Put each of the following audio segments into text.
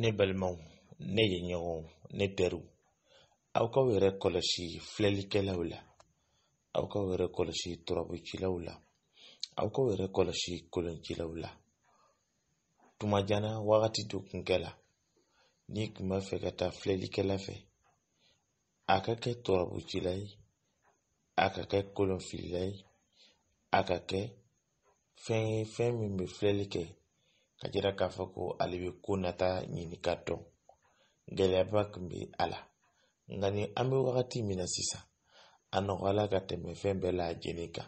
ne balimaw ne yeɲɔgɔnw ne teriw aw k'aw yɛrɛ kɔlɔsi filɛlikɛlaw la aw k'aw yɛrɛ kɔlɔsi turabucilaw la aw k'aw yɛrɛ kɔlɔsi koloncilaw la tuma jana wagati dɔ kun kɛla n'i kun b'a fɛ ka taa filɛlikɛla fɛ a ka kɛ turabucila ye a ka kɛ kolonfilila ye a ka kɛ fɛn ye fɛn min bɛ filɛli kɛ ka jira k'a fɔ ko ale bɛ ko nata ɲini ka dɔn gɛlɛyaba tun bɛ a la nka ni an bɛ wagati min na sisan a nɔgɔyala ka tɛmɛ fɛn bɛɛ lajɛlen kan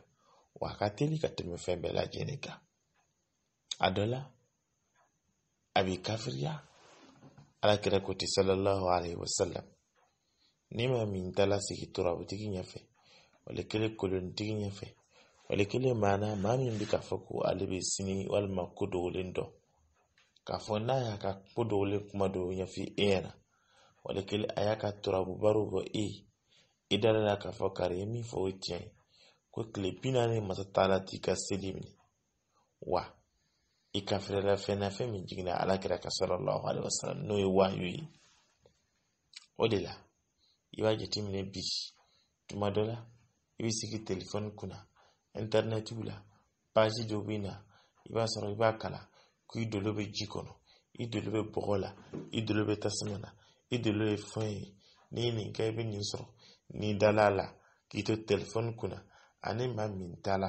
wa a ka teli ka tɛmɛ fɛn bɛɛ lajɛlen kan a dɔ la a b'i kafiriya alakira ko ti sallallahu alaihi wasallam ni ma min taala sigi turabutigi ɲɛfɛ wali kelen kolonitigi ɲɛfɛ wale kelen maana maa min bɛ k'a fɔ ko ale bɛ sini walima ko dogolen dɔn k'a n'a y'a ka ko dogolen kuma dɔw ɲɛf'i e ɲɛna wali kelen a y'a ka turabu barow bɔ e ye i dala la k'a fɔ kari ye min fɔ o tiɲɛ ye ko tile bi naani masa t'a la t'i ka seli minɛ wa i ka fɛrɛla fɛn na fɛn min jiginna ala kira ka sallallahu alaihi wasallam n'o ye wahyu ye o de la i b'a jateminɛ bi tuma dɔ la i bɛ sigi telefɔni kunna intɛrinɛtiw la paji dɔ bɛ na i b'a sɔrɔ i b'a kalan k'i dolo bɛ ji kɔnɔ i dolo bɛ bɔgɔ la i dolo bɛ tasuma na i dolo ye fɛn ye n'i nin kɛ i bɛ nin sɔrɔ n'i dala la k'i to telefɔni kunna ani maa min taala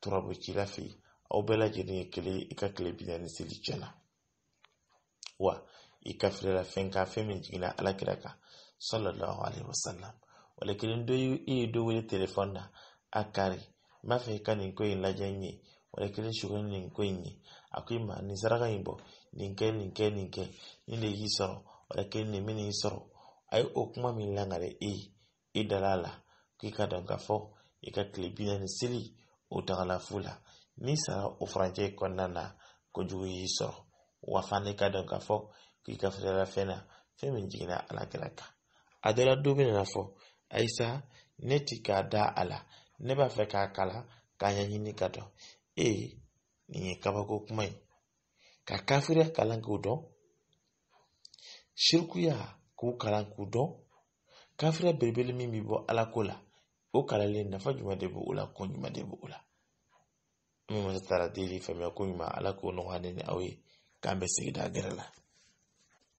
turabocila fɛ yen aw bɛɛ lajɛlen ye kelen i ka tile bi naani seli tiɲɛna wa i ka filɛla fɛn kan fɛn min jiginna alakira kan sallallahu alaihi wasallam wale kelen dɔ e, i ye dɔ wele telefɔni na a kari n b'a fɛ i ka nin ko e in lajɛ n ye walekere sugani nin kwenye in ye ma nin saraka in bɔ nin kɛ nin kɛ nin kɛ nin de y'i sɔrɔ walekere nin bɛ n'i sɔrɔ a ye o kuma min langare e ye e dala a la k'i ka dɔn k'a fɔ ka tile bi naani o dagala fu n'i sara o furancɛ kɔnɔna na kojugu y'i sɔrɔ wa fana i ka dɔn k'a fɔ k'i ka fɛrɛla fɛn na fɛn min jiginna ala kɛra kan a dɔ la don bɛ nana da a ne b'a fɛ k'a kala k'a ɲɛɲini ka ee nin ye kabako kuma yi ka kafiriya kalan k'u dɔn sirikuya k'u kalan k'u dɔn kafiriya belebele min bi bɔ ala ko la o kalanlen nafa jumɛn de b'o la ko ɲuman de b'o la an bɛ masa taara deli faamuya ko ɲuman ala k'o nɔgɔya ne ni aw ye k'an bɛ sigida gɛrɛ la